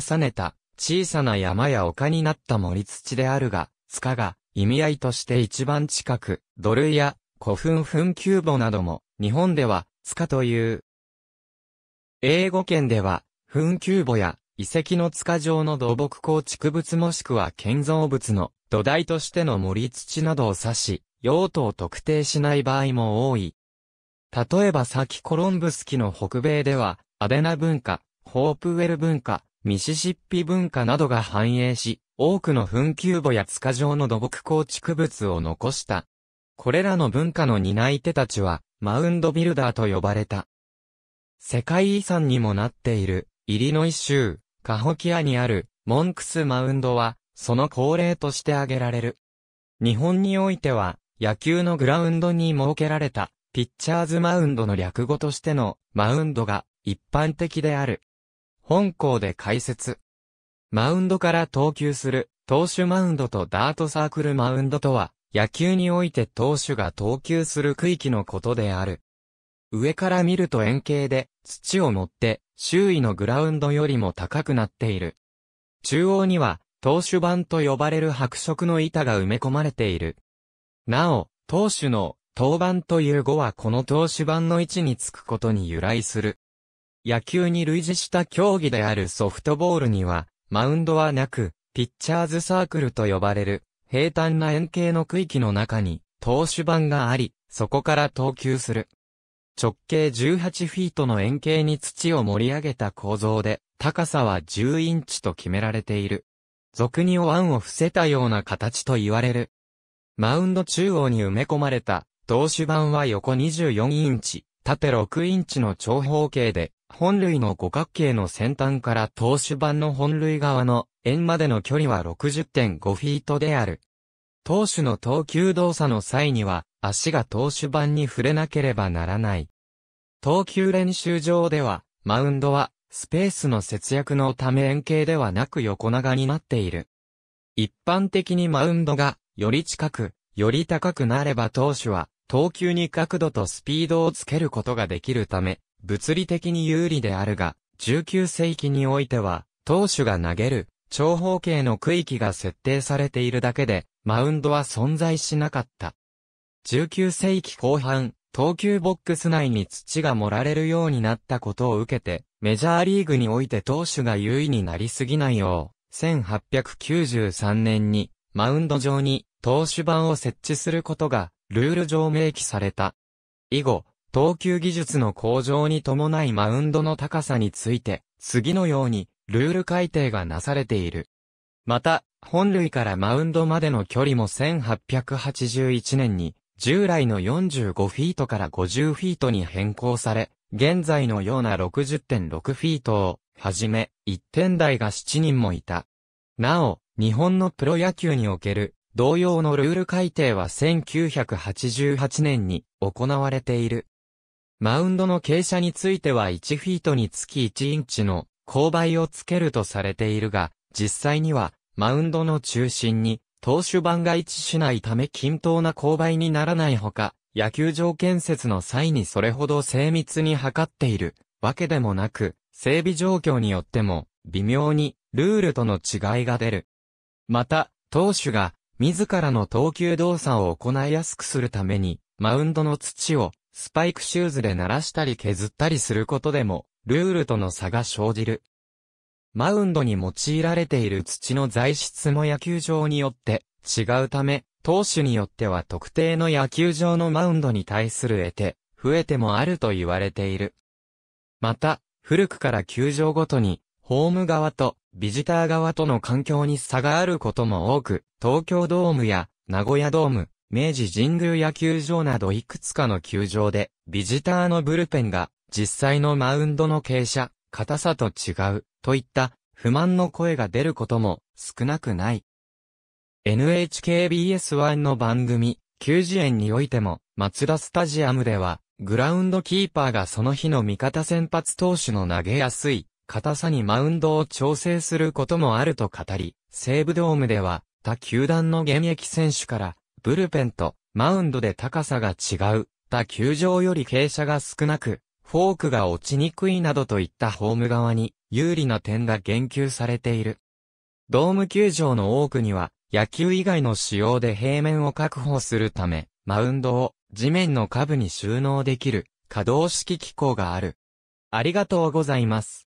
重ねた小さな山や丘になった森土であるが、塚が意味合いとして一番近く、土塁や古墳墳丘墓なども、日本では塚という。英語圏では、墳丘墓や遺跡の塚状の土木構築物もしくは建造物の土台としての森土などを指し、用途を特定しない場合も多い。例えば先コロンブス期の北米では、アデナ文化、ホープウェル文化、ミシシッピ文化などが繁栄し、多くの墳丘墓や塚状の土木構築物を残した。これらの文化の担い手たちは、マウンドビルダーと呼ばれた。世界遺産にもなっている、イリノイ州、カホキアにある、モンクスマウンドは、その恒例として挙げられる。日本においては、野球のグラウンドに設けられた、ピッチャーズマウンドの略語としての、マウンドが、一般的である。本校で解説。マウンドから投球する、投手マウンドとダートサークルマウンドとは、野球において投手が投球する区域のことである。上から見ると円形で、土を持って、周囲のグラウンドよりも高くなっている。中央には、投手板と呼ばれる白色の板が埋め込まれている。なお、投手の、登板という語はこの投手板の位置につくことに由来する。野球に類似した競技であるソフトボールには、マウンドはなく、ピッチャーズサークルと呼ばれる、平坦な円形の区域の中に、投手板があり、そこから投球する。直径18フィートの円形に土を盛り上げた構造で、高さは10インチと決められている。俗におンを伏せたような形と言われる。マウンド中央に埋め込まれた、投手板は横24インチ、縦6インチの長方形で、本類の五角形の先端から投手板の本類側の円までの距離は60.5フィートである。投手の投球動作の際には、足が投手板に触れなければならない。投球練習場では、マウンドは、スペースの節約のため円形ではなく横長になっている。一般的にマウンドが、より近く、より高くなれば投手は、投球に角度とスピードをつけることができるため、物理的に有利であるが、19世紀においては、投手が投げる、長方形の区域が設定されているだけで、マウンドは存在しなかった。19世紀後半、投球ボックス内に土が盛られるようになったことを受けて、メジャーリーグにおいて投手が優位になりすぎないよう、1893年に、マウンド上に、投手板を設置することが、ルール上明記された。以後、投球技術の向上に伴いマウンドの高さについて、次のように、ルール改定がなされている。また、本類からマウンドまでの距離も1881年に、従来の45フィートから50フィートに変更され、現在のような60.6フィートを、はじめ、1点台が7人もいた。なお、日本のプロ野球における同様のルール改定は1988年に行われている。マウンドの傾斜については1フィートにつき1インチの勾配をつけるとされているが、実際にはマウンドの中心に投手板が位置しないため均等な勾配にならないほか、野球場建設の際にそれほど精密に測っているわけでもなく、整備状況によっても微妙にルールとの違いが出る。また、投手が自らの投球動作を行いやすくするために、マウンドの土をスパイクシューズで鳴らしたり削ったりすることでも、ルールとの差が生じる。マウンドに用いられている土の材質も野球場によって違うため、投手によっては特定の野球場のマウンドに対する得手、増えてもあると言われている。また、古くから球場ごとに、ホーム側とビジター側との環境に差があることも多く、東京ドームや名古屋ドーム、明治神宮野球場などいくつかの球場で、ビジターのブルペンが実際のマウンドの傾斜、硬さと違う、といった不満の声が出ることも少なくない。NHKBS1 の番組、球児園においても、松田スタジアムでは、グラウンドキーパーがその日の味方先発投手の投げやすい硬さにマウンドを調整することもあると語り、西武ドームでは、他球団の現役選手から、ブルペンとマウンドで高さが違う、他球場より傾斜が少なく、フォークが落ちにくいなどといったホーム側に有利な点が言及されている。ドーム球場の多くには野球以外の仕様で平面を確保するため、マウンドを地面の下部に収納できる可動式機構がある。ありがとうございます。